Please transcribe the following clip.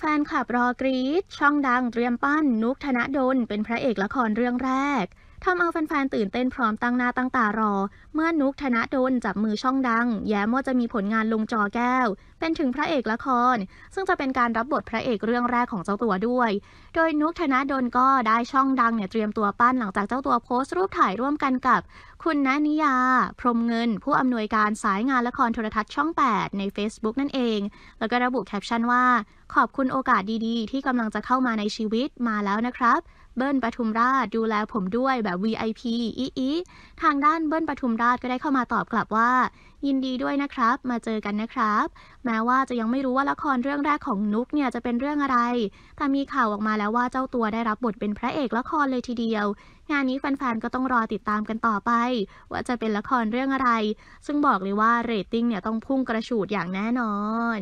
แฟนคลับรอกรีดช่องดังเตรียมปั้นนุกธนดลเป็นพระเอกละครเรื่องแรกทำเอาแฟนๆตื่นเต้นพร้อมตั้งหน้าตั้งตารอ เมื่อนุกธนดลจับมือช่องดัง แย้มว่าจะมีผลงานลงจอแก้ว เป็นถึงพระเอกละครซึ่งจะเป็นการรับบทพระเอกเรื่องแรกของเจ้าตัวด้วย โดยนุกธนดลก็ได้ช่องดังเนี่ยเตรียมตัวปั้นหลังจากเจ้าตัวโพสต์รูปถ่ายร่วมกันกับ คุณณนิยา พรมเงิน ผู้อำนวยการสายงานละครโทรทัศน์ช่อง8ใน Facebook นั่นเอง แล้วก็ระบุแคปชั่นว่า ขอบคุณโอกาสดีๆ ที่กำลังจะเข้ามาในชีวิตมาแล้วนะครับเบิ้ลปทุมราชดูแลผมด้วยแบบ VIP อีอีทางด้านเบิ้ลปทุมราชก็ได้เข้ามาตอบกลับว่า ยินดีด้วยนะครับ มาเจอกันนะครับ แม้ว่าจะยังไม่รู้ว่าละครเรื่องแรกของนุกเนี่ย จะเป็นเรื่องอะไรแต่มีข่าวออกมาแล้วว่าเจ้าตัวได้รับบทเป็นพระเอกละครเลยทีเดียว งานนี้แฟนๆ ก็ต้องรอติดตามกันต่อไป ว่าจะเป็นละครเรื่องอะไร ซึ่งบอกเลยว่าเรตติ้งเนี่ยต้องพุ่งกระฉูดอย่างแน่นอน